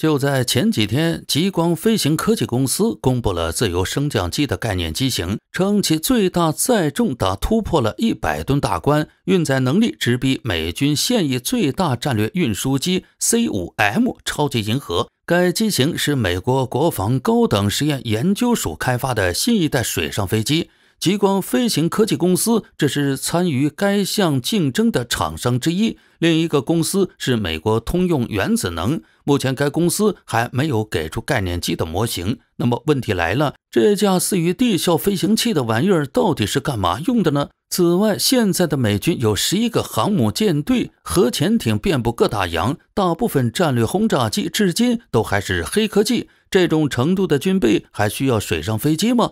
就在前几天，极光飞行科技公司公布了自由升降机的概念机型，称其最大载重达突破了一百吨大关，运载能力直逼美军现役最大战略运输机 C5M 超级银河。该机型是美国国防高等实验研究署开发的新一代水上飞机。极光飞行科技公司这是参与该项竞争的厂商之一，另一个公司是美国通用原子能。目前该公司还没有给出概念机的模型。那么问题来了，这架似于地效飞行器的玩意儿到底是干嘛用的呢？此外，现在的美军有十一个航母舰队，核潜艇遍布各大洋，大部分战略轰炸机至今都还是黑科技。这种程度的军备还需要水上飞机吗？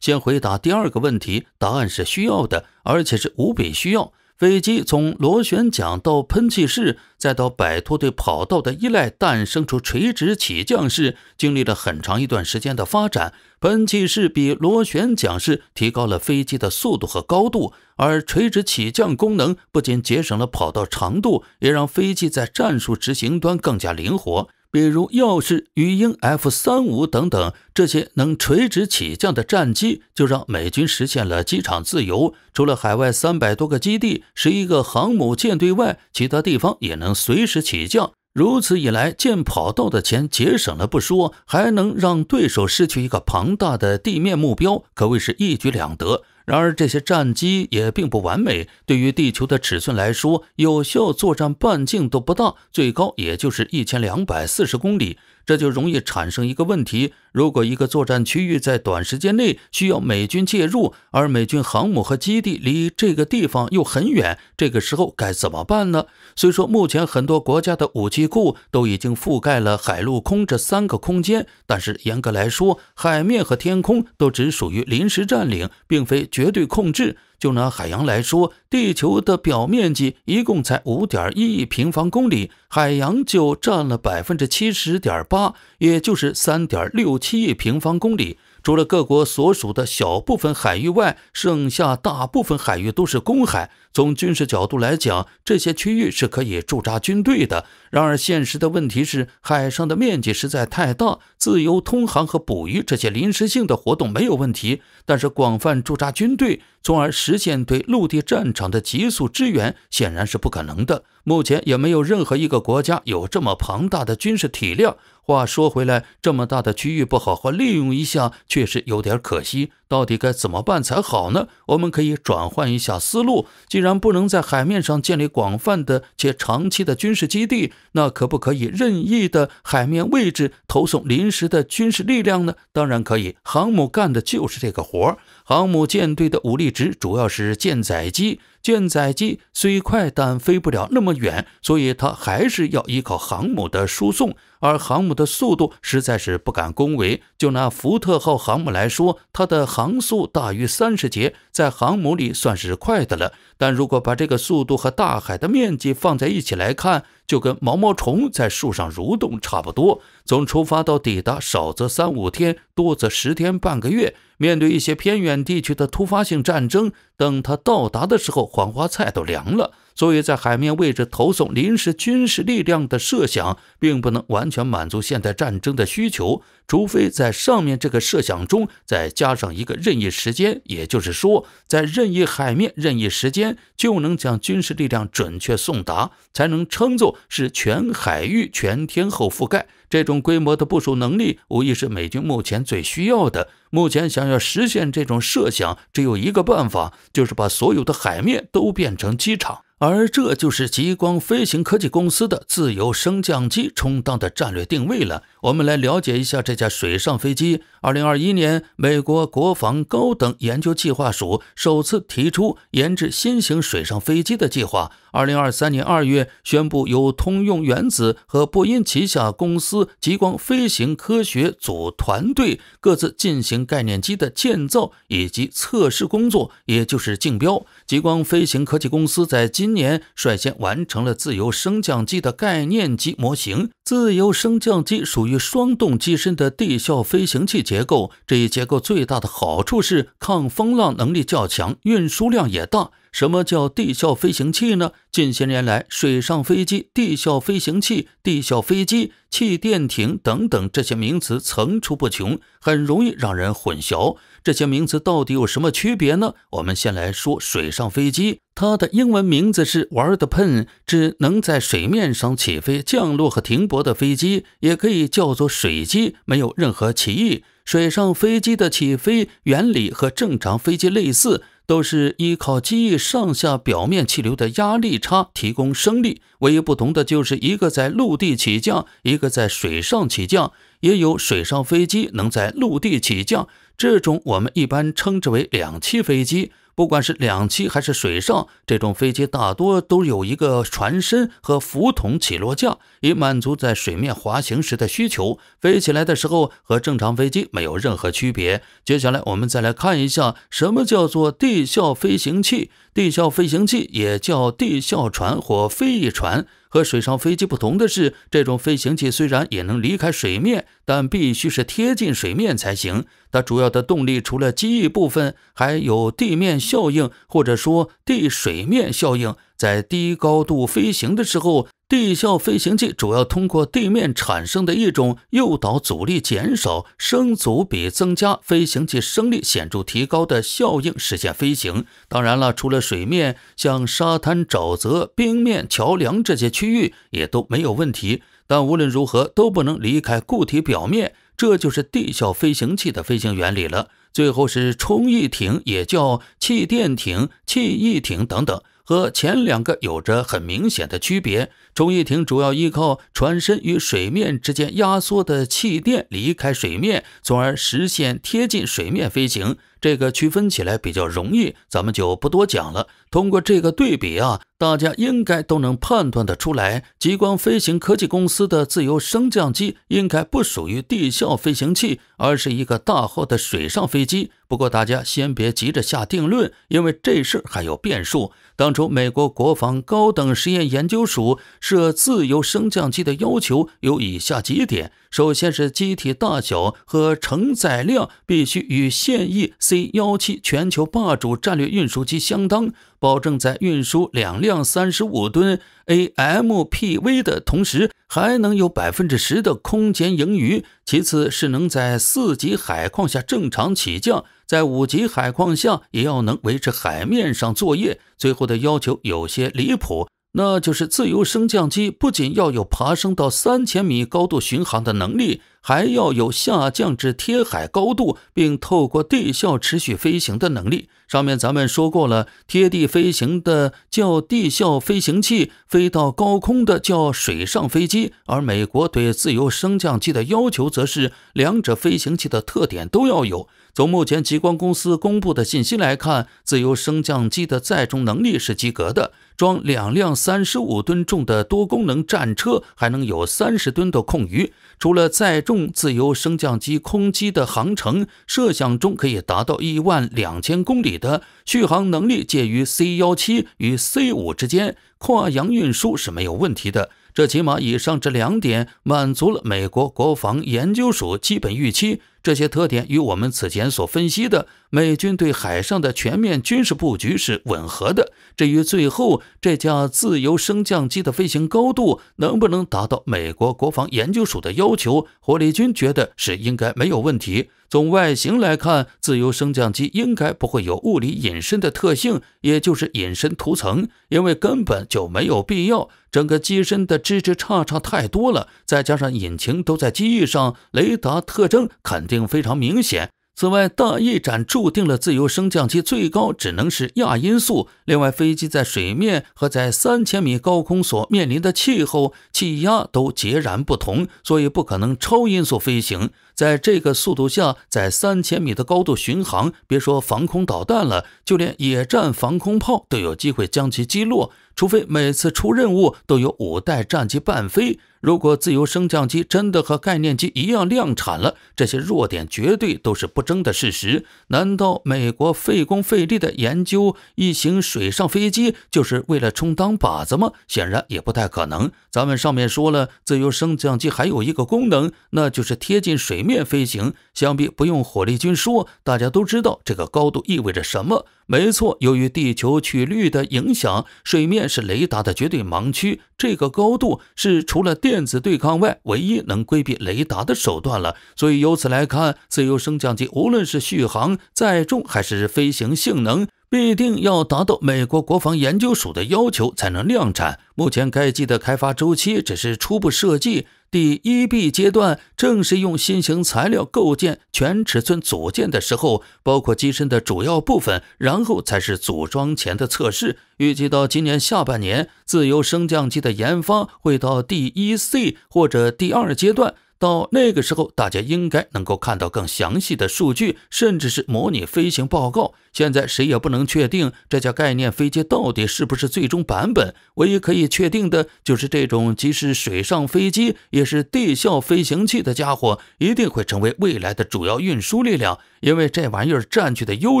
先回答第二个问题，答案是需要的，而且是无比需要。飞机从螺旋桨到喷气式，再到摆脱对跑道的依赖，诞生出垂直起降式，经历了很长一段时间的发展。喷气式比螺旋桨式提高了飞机的速度和高度，而垂直起降功能不仅节省了跑道长度，也让飞机在战术执行端更加灵活。比如，要是鱼鹰、F 三五等等这些能垂直起降的战机，就让美军实现了机场自由。除了海外三百多个基地是一个航母舰队外，其他地方也能随时起降。如此一来，建跑道的钱节省了不说，还能让对手失去一个庞大的地面目标，可谓是一举两得。然而，这些战机也并不完美。对于地球的尺寸来说，有效作战半径都不大，最高也就是一千两百四十公里。这就容易产生一个问题：如果一个作战区域在短时间内需要美军介入，而美军航母和基地离这个地方又很远，这个时候该怎么办呢？虽说目前很多国家的武器库都已经覆盖了海陆空这三个空间，但是严格来说，海面和天空都只属于临时占领，并非绝对控制。就拿海洋来说，地球的表面积一共才五点一亿平方公里，海洋就占了百分之七十点八。也就是三点六七亿平方公里，除了各国所属的小部分海域外，剩下大部分海域都是公海。从军事角度来讲，这些区域是可以驻扎军队的。然而，现实的问题是，海上的面积实在太大，自由通航和捕鱼这些临时性的活动没有问题，但是广泛驻扎军队，从而实现对陆地战场的急速支援，显然是不可能的。目前也没有任何一个国家有这么庞大的军事体量。话说回来，这么大的区域不好好利用一下，确实有点可惜。到底该怎么办才好呢？我们可以转换一下思路，既然不能在海面上建立广泛的且长期的军事基地，那可不可以任意的海面位置投送临时的军事力量呢？当然可以，航母干的就是这个活儿。航母舰队的武力值主要是舰载机，舰载机虽快，但飞不了那么远，所以它还是要依靠航母的输送。而航母的速度实在是不敢恭维。就拿福特号航母来说，它的航速大于三十节，在航母里算是快的了。但如果把这个速度和大海的面积放在一起来看，就跟毛毛虫在树上蠕动差不多。从出发到抵达，少则三五天，多则十天半个月。面对一些偏远地区的突发性战争。等他到达的时候，黄花菜都凉了。所以在海面位置投送临时军事力量的设想，并不能完全满足现代战争的需求，除非在上面这个设想中再加上一个任意时间，也就是说，在任意海面、任意时间就能将军事力量准确送达，才能称作是全海域全天候覆盖。这种规模的部署能力，无疑是美军目前最需要的。目前想要实现这种设想，只有一个办法。就是把所有的海面都变成机场。而这就是极光飞行科技公司的自由升降机充当的战略定位了。我们来了解一下这架水上飞机。二零二一年，美国国防高等研究计划署首次提出研制新型水上飞机的计划。二零二三年二月，宣布由通用原子和波音旗下公司极光飞行科学组团队各自进行概念机的建造以及测试工作，也就是竞标。极光飞行科技公司在今今年率先完成了自由升降机的概念机模型。自由升降机属于双动机身的地效飞行器结构。这一结构最大的好处是抗风浪能力较强，运输量也大。什么叫地效飞行器呢？近些年来，水上飞机、地效飞行器、地效飞机、气垫艇等等这些名词层出不穷，很容易让人混淆。这些名词到底有什么区别呢？我们先来说水上飞机。它的英文名字是玩的喷，只能在水面上起飞、降落和停泊的飞机，也可以叫做水机，没有任何歧义。水上飞机的起飞原理和正常飞机类似，都是依靠机翼上下表面气流的压力差提供升力。唯一不同的就是一个在陆地起降，一个在水上起降。也有水上飞机能在陆地起降，这种我们一般称之为两栖飞机。不管是两栖还是水上，这种飞机大多都有一个船身和浮筒起落架，以满足在水面滑行时的需求。飞起来的时候和正常飞机没有任何区别。接下来我们再来看一下什么叫做地效飞行器？地效飞行器也叫地效船或飞翼船。和水上飞机不同的是，这种飞行器虽然也能离开水面，但必须是贴近水面才行。它主要的动力除了机翼部分，还有地面效应，或者说地水面效应。在低高度飞行的时候。地效飞行器主要通过地面产生的一种诱导阻力减少、升阻比增加、飞行器升力显著提高的效应实现飞行。当然了，除了水面，像沙滩、沼泽、冰面、桥梁这些区域也都没有问题。但无论如何都不能离开固体表面，这就是地效飞行器的飞行原理了。最后是充翼艇，也叫气垫艇、气翼艇等等。和前两个有着很明显的区别，充气艇主要依靠船身与水面之间压缩的气垫离开水面，从而实现贴近水面飞行。这个区分起来比较容易，咱们就不多讲了。通过这个对比啊，大家应该都能判断得出来，极光飞行科技公司的自由升降机应该不属于地效飞行器，而是一个大号的水上飞机。不过大家先别急着下定论，因为这事还有变数。当初美国国防高等实验研究署设自由升降机的要求有以下几点：首先是机体大小和承载量必须与现役 C 幺七全球霸主战略运输机，相当保证在运输两辆三十五吨 AMPV 的同时，还能有百分之十的空间盈余。其次是能在四级海况下正常起降，在五级海况下也要能维持海面上作业。最后的要求有些离谱。那就是自由升降机不仅要有爬升到三千米高度巡航的能力，还要有下降至贴海高度并透过地效持续飞行的能力。上面咱们说过了，贴地飞行的叫地效飞行器，飞到高空的叫水上飞机。而美国对自由升降机的要求，则是两者飞行器的特点都要有。从目前极光公司公布的信息来看，自由升降机的载重能力是及格的，装两辆三十五吨重的多功能战车还能有三十吨的空余。除了载重，自由升降机空机的航程设想中可以达到一万两千公里的续航能力，介于 C 幺七与 C 五之间，跨洋运输是没有问题的。这起码以上这两点满足了美国国防研究署基本预期。这些特点与我们此前所分析的美军对海上的全面军事布局是吻合的。至于最后这架自由升降机的飞行高度能不能达到美国国防研究署的要求，火力军觉得是应该没有问题。从外形来看，自由升降机应该不会有物理隐身的特性，也就是隐身涂层，因为根本就没有必要。整个机身的支支叉叉太多了，再加上引擎都在机翼上，雷达特征肯定。非常明显。此外，大翼展注定了自由升降机最高只能是亚音速。另外，飞机在水面和在三千米高空所面临的气候、气压都截然不同，所以不可能超音速飞行。在这个速度下，在三千米的高度巡航，别说防空导弹了，就连野战防空炮都有机会将其击落。除非每次出任务都有五代战机伴飞。如果自由升降机真的和概念机一样量产了，这些弱点绝对都是不争的事实。难道美国费工费力的研究一型水上飞机，就是为了充当靶子吗？显然也不太可能。咱们上面说了，自由升降机还有一个功能，那就是贴近水面飞行。相比不用火力军说，大家都知道这个高度意味着什么。没错，由于地球曲率的影响，水面是雷达的绝对盲区。这个高度是除了地。电子对抗外，唯一能规避雷达的手段了。所以由此来看，自由升降机无论是续航、载重还是飞行性能。必定要达到美国国防研究署的要求才能量产。目前该机的开发周期只是初步设计，第一 B 阶段正是用新型材料构建全尺寸组件的时候，包括机身的主要部分，然后才是组装前的测试。预计到今年下半年，自由升降机的研发会到第一 C 或者第二阶段。到那个时候，大家应该能够看到更详细的数据，甚至是模拟飞行报告。现在谁也不能确定这架概念飞机到底是不是最终版本。唯一可以确定的就是，这种即是水上飞机也是地效飞行器的家伙，一定会成为未来的主要运输力量。因为这玩意儿占据的优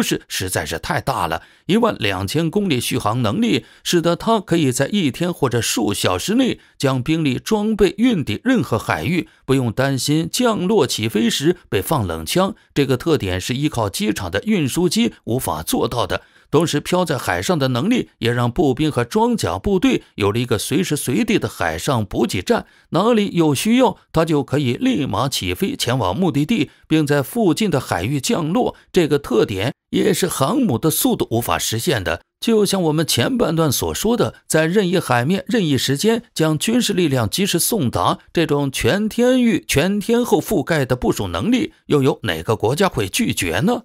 势实在是太大了，一万两千公里续航能力，使得它可以在一天或者数小时内将兵力、装备运抵任何海域，不用担心降落、起飞时被放冷枪。这个特点是依靠机场的运输机无法。法做到的，同时飘在海上的能力也让步兵和装甲部队有了一个随时随地的海上补给站。哪里有需要，他就可以立马起飞前往目的地，并在附近的海域降落。这个特点也是航母的速度无法实现的。就像我们前半段所说的，在任意海面、任意时间将军事力量及时送达，这种全天域、全天候覆盖的部署能力，又有哪个国家会拒绝呢？